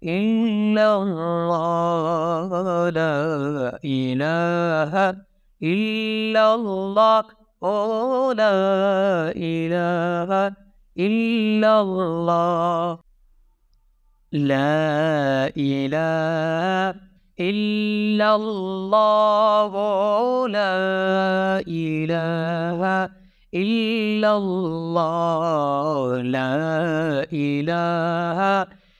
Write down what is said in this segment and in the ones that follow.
إلا الله لا إله إلا الله أو لا إله إلا الله لا إله إلا الله لا إله إلا الله لا إله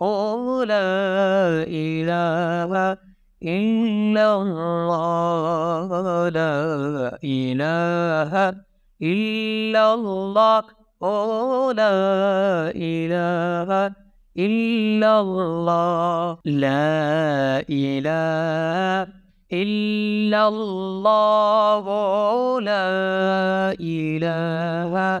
قل لا إله إلا الله لا إله إلا الله لا إله إلا الله لا إله إلا الله لا إله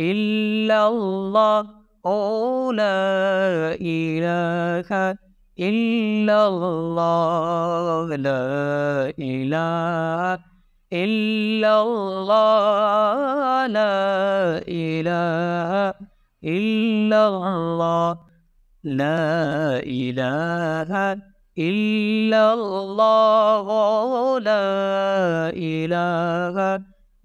إلا الله أو لا إله إلا الله لا إله إلا الله لا إله إلا الله لا إله إلا الله لا إله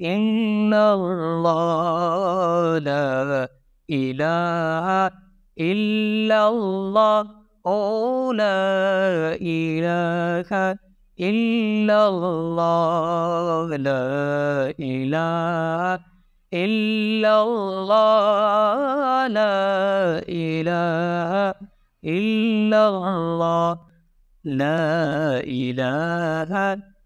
إن الله لا إله إلا الله لا إله إلا الله لا إله إلا الله لا إله إلا الله لا إله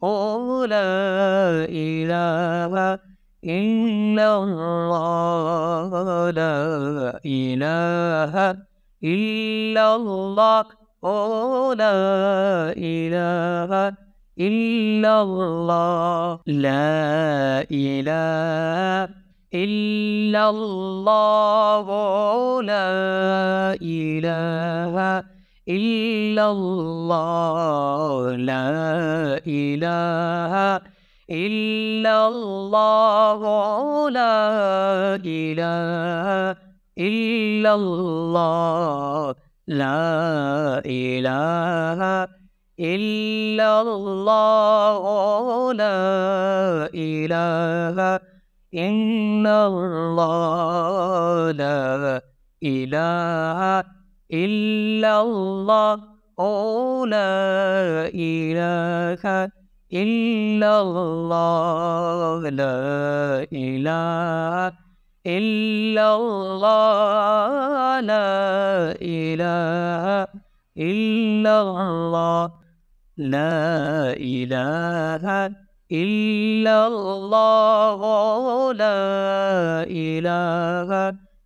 قل لا إله إلا الله لا إله إلا الله لا إله إلا الله لا إله إلا الله لا إله إلا الله لا إله إلا الله لا إله إلا الله لا إله إلا الله لا إله إن الله لا إله إلا الله أو لا إله إلا الله لا إله إلا الله لا إله إلا الله لا إله إلا الله لا إله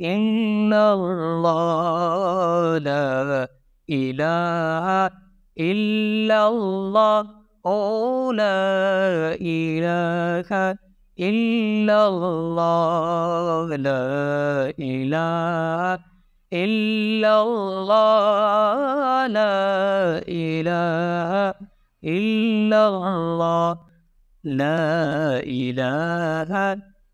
إن الله لا إله إلا الله أو لا إله إلا الله لا إله إلا الله لا إله إلا الله لا إله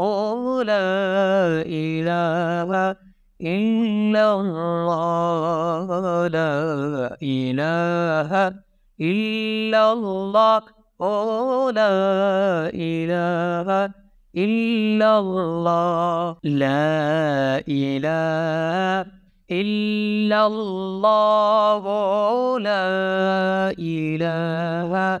قل لا إله إلا الله لا إله إلا الله قل لا إله إلا الله لا إله إلا الله لا إله